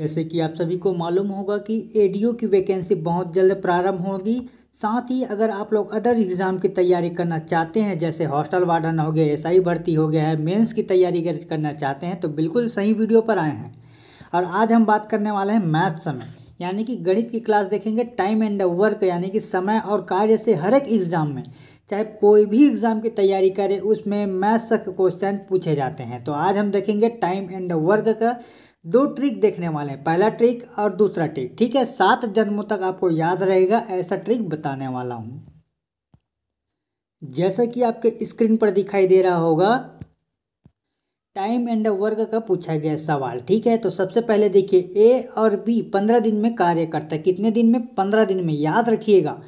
जैसे कि आप सभी को मालूम होगा कि एडीओ की वैकेंसी बहुत जल्द प्रारंभ होगी साथ ही अगर आप लोग अदर एग्ज़ाम की तैयारी करना चाहते हैं जैसे हॉस्टल वार्डन हो गया एसआई भर्ती हो गया है मेंस की तैयारी करना चाहते हैं तो बिल्कुल सही वीडियो पर आए हैं और आज हम बात करने वाले हैं मैथ समय यानी कि गणित की क्लास देखेंगे टाइम एंड वर्क यानी कि समय और कार्य से हर एक एग्ज़ाम में चाहे कोई भी एग्ज़ाम की तैयारी करे उसमें मैथ्स के क्वेश्चन पूछे जाते हैं तो आज हम देखेंगे टाइम एंड वर्क का दो ट्रिक देखने वाले हैं पहला ट्रिक और दूसरा ट्रिक ठीक है सात जन्मों तक आपको याद रहेगा ऐसा ट्रिक बताने वाला हूं जैसा कि आपके स्क्रीन पर दिखाई दे रहा होगा टाइम एंड वर्ग का पूछा गया सवाल ठीक है तो सबसे पहले देखिए ए और बी पंद्रह दिन में कार्य करता है कितने दिन में पंद्रह दिन में याद रखिएगा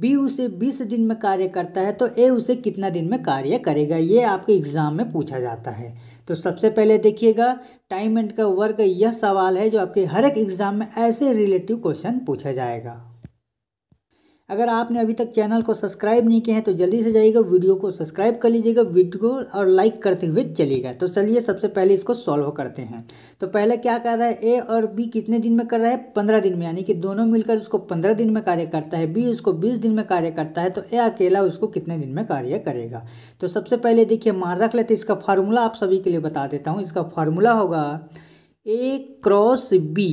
बी उसे बीस दिन में कार्य करता है तो ए उसे कितना दिन में कार्य करेगा ये आपके एग्ज़ाम में पूछा जाता है तो सबसे पहले देखिएगा टाइम एंड का वर्ग यह सवाल है जो आपके हर एक एग्ज़ाम में ऐसे रिलेटिव क्वेश्चन पूछा जाएगा अगर आपने अभी तक चैनल को सब्सक्राइब नहीं किया है तो जल्दी से जाइएगा वीडियो को सब्सक्राइब कर लीजिएगा वीडियो और लाइक करते हुए चलिएगा तो चलिए सबसे पहले इसको सॉल्व करते हैं तो पहले क्या कर रहा है ए और बी कितने दिन में कर रहा है पंद्रह दिन में यानी कि दोनों मिलकर उसको पंद्रह दिन में कार्य करता है बी उसको बीस दिन में कार्य करता है तो ए अकेला उसको कितने दिन में कार्य करेगा तो सबसे पहले देखिए मान रख लेते इसका फार्मूला आप सभी के लिए बता देता हूँ इसका फार्मूला होगा A cross B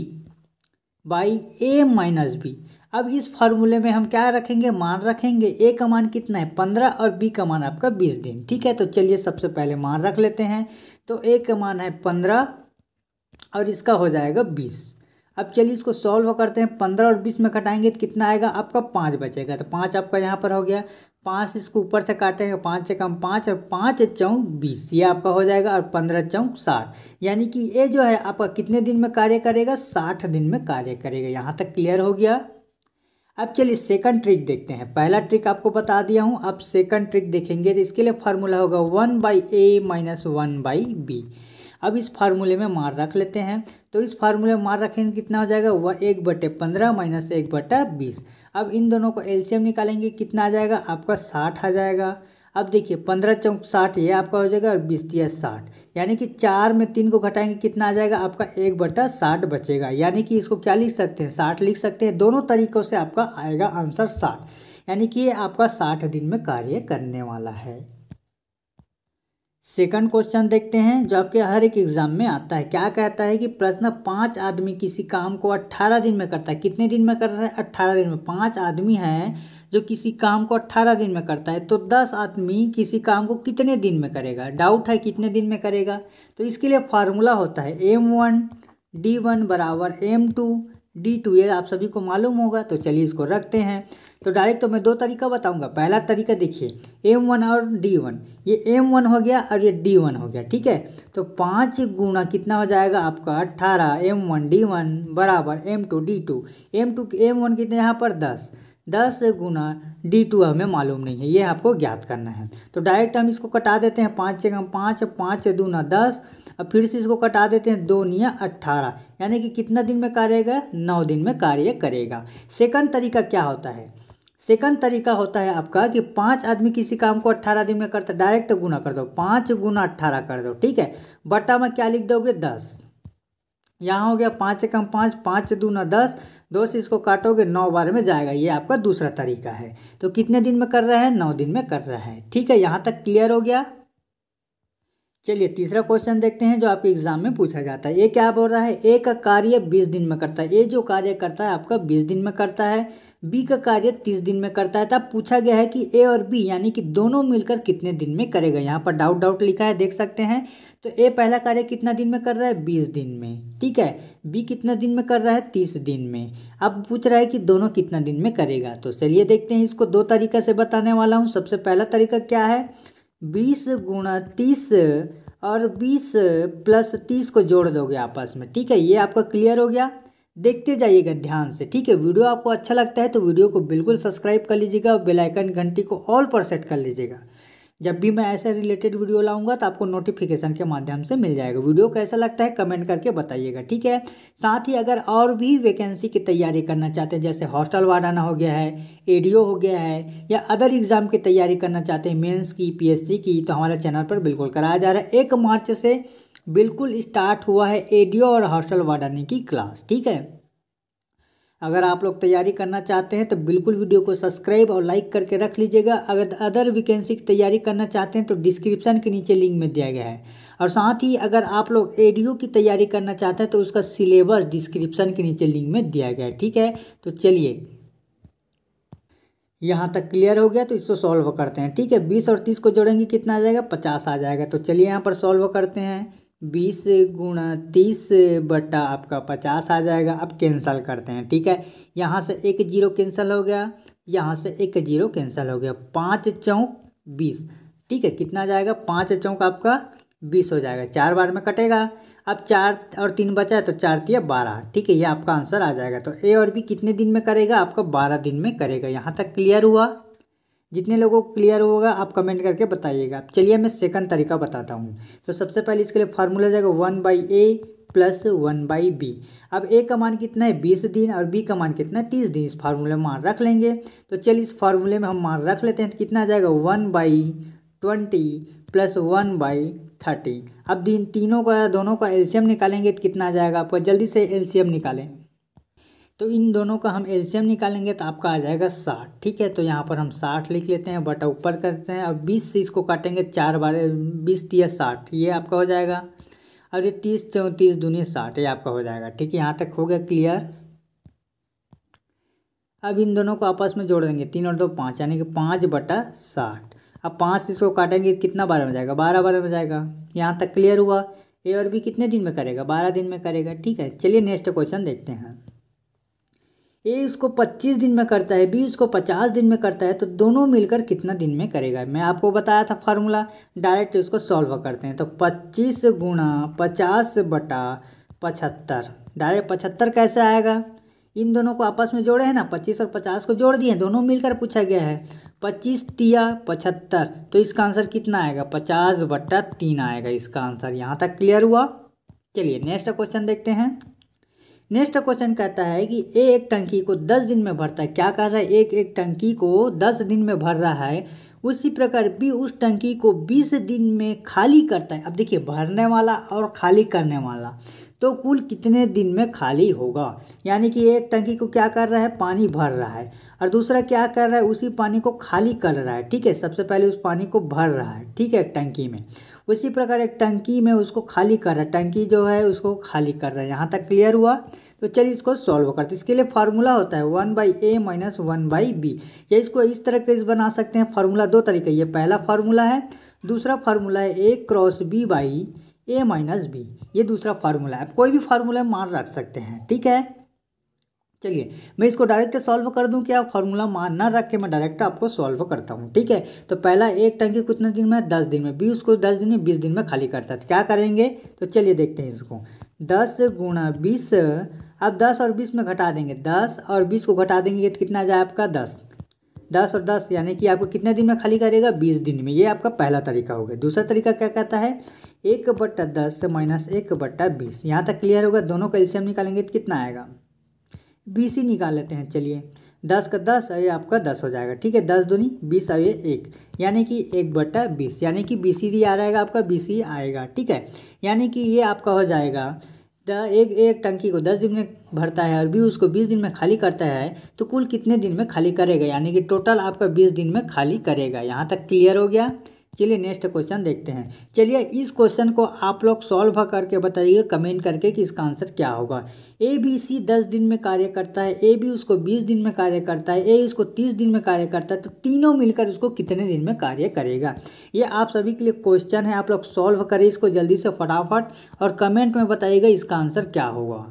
by A minus B अब इस फार्मूले में हम क्या रखेंगे मान रखेंगे ए का मान कितना है पंद्रह और बी का मान आपका बीस दिन ठीक है तो चलिए सबसे पहले मान रख लेते हैं तो ए का मान है पंद्रह और इसका हो जाएगा बीस अब चलिए इसको सॉल्व करते हैं पंद्रह और बीस में कटाएंगे तो कितना आएगा आपका पाँच बचेगा तो पाँच आपका यहाँ पर हो गया पाँच इसको ऊपर से काटेंगे पाँच से कम पाँच और पाँच चौंक बीस ये आपका हो जाएगा और पंद्रह चौंक साठ यानी कि ये जो है आपका कितने दिन में कार्य करेगा साठ दिन में कार्य करेगा यहाँ तक क्लियर हो गया अब चलिए सेकंड ट्रिक देखते हैं पहला ट्रिक आपको बता दिया हूँ अब सेकंड ट्रिक देखेंगे तो इसके लिए फार्मूला होगा one by A minus one by B अब इस फार्मूले में मार रख लेते हैं तो इस फार्मूले में मार रखेंगे कितना हो जाएगा वह एक बटे पंद्रह माइनस एक बटे बीस अब इन दोनों को एल्शियम निकालेंगे कितना आ जाएगा आपका साठ आ जाएगा अब देखिए पंद्रह चौक साठ ये आपका हो जाएगा और बीस दिया साठ यानी कि चार में तीन को घटाएंगे कितना आ जाएगा आपका एक बटा साठ बचेगा यानी कि इसको क्या लिख सकते हैं साठ लिख सकते हैं दोनों तरीक़ों से आपका आएगा आंसर साठ यानी कि ये आपका साठ दिन में कार्य करने वाला है सेकंड क्वेश्चन देखते हैं जो आपके हर एक एग्जाम में आता है क्या कहता है कि प्रश्न पांच आदमी किसी काम को अट्ठारह दिन में करता है कितने दिन में कर रहे हैं अट्ठारह दिन में पांच आदमी हैं जो किसी काम को अट्ठारह दिन में करता है तो दस आदमी किसी काम को कितने दिन में करेगा डाउट है कितने दिन में करेगा तो इसके लिए फार्मूला होता है एम वन डी वन बराबर एम टू डी टू ये आप सभी को मालूम होगा तो चलिए इसको रखते हैं तो डायरेक्ट तो मैं दो तरीका बताऊंगा पहला तरीका देखिए एम वन और डी वन ये एम वन हो गया और ये डी वन हो गया ठीक है तो पाँच गुणा कितना हो जाएगा आपका अट्ठारह एम वन डी वन बराबर M two D two M two M one कितने यहाँ पर दस दस गुना डी टू हमें मालूम नहीं है ये आपको ज्ञात करना है तो डायरेक्ट हम इसको कटा देते हैं पाँच से कम पाँच पाँच दूना दस अब फिर से इसको कटा देते हैं दो निया अट्ठारह यानी कि कितना दिन में कार्यगा नौ दिन में कार्य करेगा सेकंड तरीका क्या होता है सेकंड तरीका होता है आपका कि पाँच आदमी किसी काम को अट्ठारह दिन में करता डायरेक्ट गुना कर दो पाँच गुना अट्ठारह कर दो ठीक है बट्टा में क्या लिख दोगे दस यहाँ हो गया पाँच एकम पाँच पाँच दूना दस दो से इसको काटोगे नौ बार में जाएगा ये आपका दूसरा तरीका है तो कितने दिन में कर रहा है नौ दिन में कर रहा है ठीक है यहाँ तक क्लियर हो गया चलिए तीसरा क्वेश्चन देखते हैं जो आपके एग्जाम में पूछा जाता है ये क्या बोल रहा है ए का कार्य बीस दिन में करता है ए जो कार्य करता है आपका बीस दिन में करता है बी का कार्य तीस दिन में करता है तब पूछा गया है कि ए और बी यानी कि दोनों मिलकर कितने दिन में करेगा यहाँ पर डाउट डाउट लिखा है देख सकते हैं तो ए पहला कार्य कितना दिन में कर रहा है बीस दिन में ठीक है बी कितना दिन में कर रहा है तीस दिन में अब पूछ रहा है कि दोनों कितना दिन में करेगा तो चलिए देखते हैं इसको दो तरीका से बताने वाला हूँ सबसे पहला तरीका क्या है बीस गुणा तीस और बीस प्लस तीस को जोड़ दोगे आपस में ठीक है ये आपका क्लियर हो गया देखते जाइएगा ध्यान से ठीक है वीडियो आपको अच्छा लगता है तो वीडियो को बिल्कुल सब्सक्राइब कर लीजिएगा और बेलाइकन घंटी को ऑल पर सेट कर लीजिएगा जब भी मैं ऐसे रिलेटेड वीडियो लाऊंगा तो आपको नोटिफिकेशन के माध्यम से मिल जाएगा वीडियो कैसा लगता है कमेंट करके बताइएगा ठीक है साथ ही अगर और भी वैकेंसी की तैयारी करना चाहते हैं जैसे हॉस्टल वाडाना हो गया है एडीओ हो गया है या अदर एग्ज़ाम की तैयारी करना चाहते हैं मेन्स की पी की तो हमारे चैनल पर बिल्कुल कराया जा रहा है एक मार्च से बिल्कुल स्टार्ट हुआ है ए और हॉस्टल वाडानी की क्लास ठीक है अगर आप लोग तैयारी करना चाहते हैं तो बिल्कुल वीडियो को सब्सक्राइब और लाइक करके रख लीजिएगा अगर अदर वैकेंसी की तैयारी करना चाहते हैं तो डिस्क्रिप्शन के नीचे लिंक में दिया गया है और साथ ही अगर आप लोग एडीओ की तैयारी करना चाहते हैं तो उसका सिलेबस डिस्क्रिप्शन के नीचे लिंक में दिया गया है ठीक है तो चलिए यहाँ तक क्लियर हो गया तो इसको सॉल्व करते हैं ठीक है बीस और तीस को जोड़ेंगे कितना आ जाएगा पचास आ जाएगा तो चलिए यहाँ पर सॉल्व करते हैं बीस गुणा तीस बटा आपका पचास आ जाएगा अब कैंसिल करते हैं ठीक है यहाँ से एक जीरो कैंसिल हो गया यहाँ से एक जीरो कैंसिल हो गया पाँच चौंक बीस ठीक है कितना जाएगा पाँच चौंक आपका बीस हो जाएगा चार बार में कटेगा अब चार और तीन बचा है तो चार तीन बारह ठीक है ये आपका आंसर आ जाएगा तो ए और बी कितने दिन में करेगा आपका बारह दिन में करेगा यहाँ तक क्लियर हुआ जितने लोगों को क्लियर होगा आप कमेंट करके बताइएगा चलिए मैं सेकंड तरीका बताता हूँ तो सबसे पहले इसके लिए फार्मूला जाएगा one by A plus one by B अब ए का मान कितना है बीस दिन और बी का मान कितना है तीस दिन इस फार्मूले में मान रख लेंगे तो चलिए इस फार्मूले में हम मान रख लेते हैं तो कितना आ जाएगा one by twenty plus one by thirty अब दिन तीनों का दोनों का एल्शियम निकालेंगे तो कितना आ जाएगा आपको जल्दी से एल्शियम निकालें तो इन दोनों का हम एल्शियम निकालेंगे तो आपका आ जाएगा साठ ठीक है तो यहाँ पर हम साठ लिख लेते हैं बटा ऊपर करते हैं और बीस से इसको काटेंगे चार बार बीस तीस साठ ये आपका हो जाएगा और ये तीस चौंतीस तो दूनी साठ ये आपका हो जाएगा ठीक है यहाँ तक हो गया क्लियर अब इन दोनों को आपस में जोड़ देंगे तीन और दो पाँच यानी कि पाँच बटा साठ अब पाँच से इसको काटेंगे कितना बारह में जाएगा बारह बारह में जाएगा यहाँ तक क्लियर हुआ ए और भी कितने दिन में करेगा बारह दिन में करेगा ठीक है चलिए नेक्स्ट क्वेश्चन देखते हैं ए इसको 25 दिन में करता है बी इसको 50 दिन में करता है तो दोनों मिलकर कितना दिन में करेगा मैं आपको बताया था फार्मूला डायरेक्ट इसको सॉल्व करते हैं तो 25 गुणा पचास बटा पचहत्तर डायरेक्ट पचहत्तर कैसे आएगा इन दोनों को आपस में जोड़े हैं ना पच्चीस और पचास को जोड़ दिए दोनों मिलकर पूछा गया है पच्चीस तिया पचहत्तर तो इसका आंसर कितना आएगा पचास बटा तीन आएगा इसका आंसर यहाँ तक क्लियर हुआ चलिए नेक्स्ट क्वेश्चन देखते हैं नेक्स्ट क्वेश्चन कहता है कि ए एक टंकी को दस दिन में भरता है क्या कर रहा है एक एक टंकी को दस दिन में भर रहा है उसी प्रकार भी उस टंकी को बीस दिन में खाली करता है अब देखिए भरने वाला और खाली करने वाला तो कुल कितने दिन में खाली होगा यानी कि एक टंकी को क्या कर रहा है पानी भर रहा है और दूसरा क्या कर रहा है उसी पानी को खाली कर रहा है ठीक है सबसे पहले उस पानी को भर रहा है ठीक है टंकी में उसी प्रकार एक टंकी में उसको खाली कर रहा है टंकी जो है उसको खाली कर रहा है यहाँ तक क्लियर हुआ तो चलिए इसको सॉल्व करते हैं इसके लिए फार्मूला होता है one by A minus one by B या इसको इस तरह के बना सकते हैं फार्मूला दो तरीके ये पहला फार्मूला है दूसरा फार्मूला है A cross B by A minus B ये दूसरा फार्मूला है आप कोई भी फार्मूला मान रख सकते हैं ठीक है चलिए मैं इसको डायरेक्ट सॉल्व कर दूं कि आप फॉर्मूला मान ना रख के मैं डायरेक्ट आपको सॉल्व करता हूं ठीक है तो पहला एक टंकी कितने दिन में दस दिन में बीस को दस दिन में बीस दिन में खाली करता है तो क्या करेंगे तो चलिए देखते हैं इसको दस गुणा बीस आप दस और बीस में घटा देंगे दस और बीस को घटा देंगे तो कितना आ जाए आपका दस दस और दस यानी कि आपको कितने दिन में खाली करेगा बीस दिन में ये आपका पहला तरीका हो गया दूसरा तरीका क्या कहता है एक बट्टा दस माइनस एक बट्टा बीस यहाँ तक क्लियर होगा दोनों का एल्शियम निकालेंगे तो कितना आएगा बी सी निकाल लेते हैं चलिए दस का दस और ये आपका दस हो जाएगा ठीक है दस दूनी बीस और ये एक यानी कि एक बट्टा बीस यानी कि बी सी डी आ रहेगा आपका बी सी आएगा ठीक है यानी कि ये आपका हो जाएगा द एक एक टंकी को दस दिन में भरता है और बी उसको बीस दिन में खाली करता है तो कुल कितने दिन में खाली करेगा यानी कि टोटल आपका बीस दिन में खाली करेगा यहाँ तक क्लियर हो गया चलिए नेक्स्ट क्वेश्चन देखते हैं चलिए इस क्वेश्चन को आप लोग सॉल्व करके बताइए कमेंट करके कि इसका आंसर क्या होगा ए बी सी दस दिन में कार्य करता है ए बी उसको बीस दिन में कार्य करता है ए उसको तीस दिन में कार्य करता है तो तीनों मिलकर उसको कितने दिन में कार्य करेगा ये आप सभी के लिए क्वेश्चन है आप लोग सॉल्व करें इसको जल्दी से फटाफट और कमेंट में बताइएगा इसका आंसर क्या होगा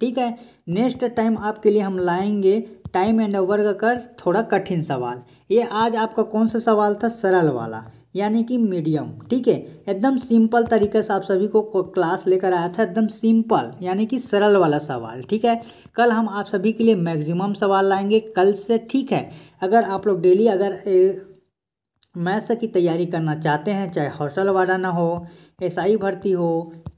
ठीक है नेक्स्ट टाइम आपके लिए हम लाएंगे टाइम एंड वर्ग का थोड़ा कठिन सवाल ये आज आपका कौन सा सवाल था सरल वाला यानी कि मीडियम ठीक है एकदम सिंपल तरीके से आप सभी को क्लास लेकर आया था एकदम सिंपल यानी कि सरल वाला सवाल ठीक है कल हम आप सभी के लिए मैक्सिमम सवाल लाएंगे कल से ठीक है अगर आप लोग डेली अगर मैथ्स की तैयारी करना चाहते हैं चाहे हॉस्टल वाडाना हो एसआई भर्ती हो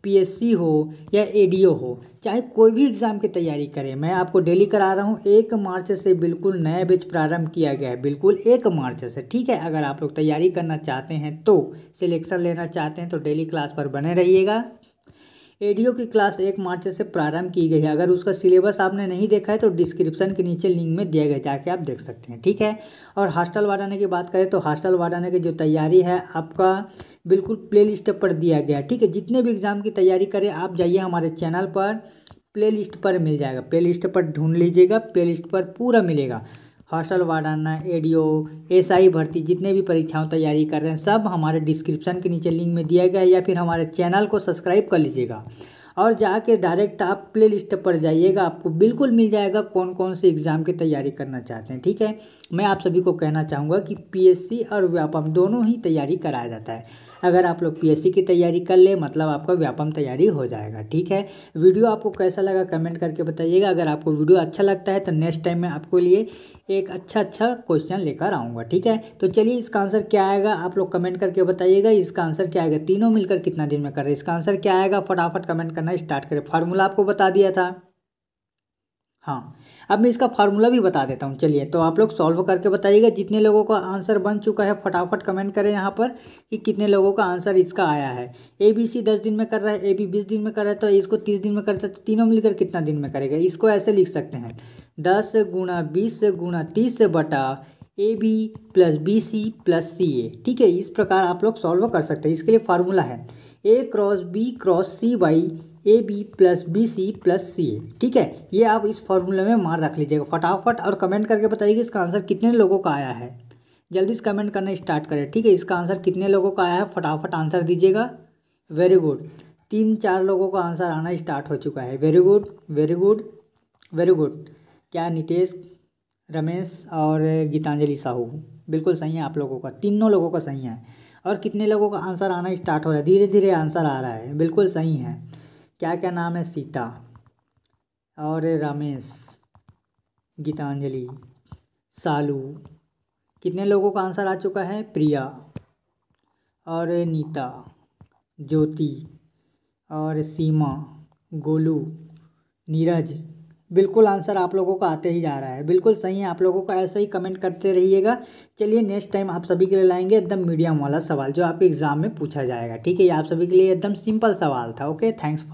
पीएससी हो या एडीओ हो चाहे कोई भी एग्ज़ाम की तैयारी करें मैं आपको डेली करा रहा हूँ एक मार्च से बिल्कुल नया बेच प्रारंभ किया गया है बिल्कुल एक मार्च से ठीक है अगर आप लोग तैयारी करना चाहते हैं तो सिलेक्शन लेना चाहते हैं तो डेली क्लास पर बने रहिएगा एडीओ की क्लास एक मार्च से प्रारंभ की गई है अगर उसका सिलेबस आपने नहीं देखा है तो डिस्क्रिप्शन के नीचे लिंक में दिया गया जाके आप देख सकते हैं ठीक है और हॉस्टल वार्डाने की बात करें तो हॉस्टल वार्डाने की जो तैयारी है आपका बिल्कुल प्ले लिस्ट पर दिया गया ठीक है जितने भी एग्ज़ाम की तैयारी करें आप जाइए हमारे चैनल पर प्ले लिस्ट पर मिल जाएगा प्ले लिस्ट पर ढूंढ लीजिएगा प्ले लिस्ट पर पूरा मिलेगा हॉस्टल वार्डाना एस एसआई भर्ती जितने भी परीक्षाओं तैयारी कर रहे हैं सब हमारे डिस्क्रिप्शन के नीचे लिंक में दिया गया है या फिर हमारे चैनल को सब्सक्राइब कर लीजिएगा और जाके डायरेक्ट आप प्ले लिस्ट पर जाइएगा आपको बिल्कुल मिल जाएगा कौन कौन से एग्ज़ाम की तैयारी करना चाहते हैं ठीक है मैं आप सभी को कहना चाहूँगा कि पीएससी और व्यापम दोनों ही तैयारी कराया जाता है अगर आप लोग पी की तैयारी कर ले मतलब आपका व्यापम तैयारी हो जाएगा ठीक है वीडियो आपको कैसा लगा कमेंट करके बताइएगा अगर आपको वीडियो अच्छा लगता है तो नेक्स्ट टाइम मैं आपको लिए एक अच्छा अच्छा क्वेश्चन लेकर आऊँगा ठीक है तो चलिए इसका आंसर क्या आएगा आप लोग कमेंट करके बताइएगा इसका आंसर क्या आएगा तीनों मिलकर कितना दिन में कर रहे हैं इसका आंसर क्या आएगा फटाफट कमेंट करना स्टार्ट करें फार्मूला आपको बता दिया था हाँ अब मैं इसका फार्मूला भी बता देता हूँ चलिए तो आप लोग सॉल्व करके बताइएगा जितने लोगों का आंसर बन चुका है फटाफट कमेंट करें यहाँ पर कि कितने लोगों का आंसर इसका आया है ए बी सी दस दिन में कर रहा है ए बी बीस दिन में कर रहा है तो इसको तीस दिन में करता है तो तीनों मिलकर कितना दिन में करेगा इसको ऐसे लिख सकते हैं दस गुणा बीस गुणा तीस बटा A B plus B C plus C A ठीक है इस प्रकार आप लोग सॉल्व कर सकते हैं इसके लिए फार्मूला है A cross B cross C by A B plus B C plus C A ठीक है ये आप इस फॉर्मूले में मार रख लीजिएगा फटाफट और कमेंट करके बताइए कि इसका आंसर कितने लोगों का आया है जल्दी से कमेंट करना स्टार्ट करें ठीक है इसका आंसर कितने लोगों का आया है फटाफट आंसर दीजिएगा वेरी गुड तीन चार लोगों का आंसर आना स्टार्ट हो चुका है very good very good very good क्या नितेश रमेश और गीतांजलि साहू बिल्कुल सही है आप लोगों का तीनों लोगों का सही है और कितने लोगों का आंसर आना स्टार्ट हो रहा है धीरे धीरे आंसर आ रहा है बिल्कुल सही है क्या क्या नाम है सीता और रमेश गीतांजलि सालू कितने लोगों का आंसर आ चुका है प्रिया और नीता ज्योति और सीमा गोलू नीरज बिल्कुल आंसर आप लोगों का आते ही जा रहा है बिल्कुल सही है आप लोगों का ऐसा ही कमेंट करते रहिएगा चलिए नेक्स्ट टाइम आप सभी के लिए लाएंगे एकदम मीडियम वाला सवाल जो आपके एग्ज़ाम में पूछा जाएगा ठीक है ये आप सभी के लिए एकदम सिंपल सवाल था ओके थैंक्स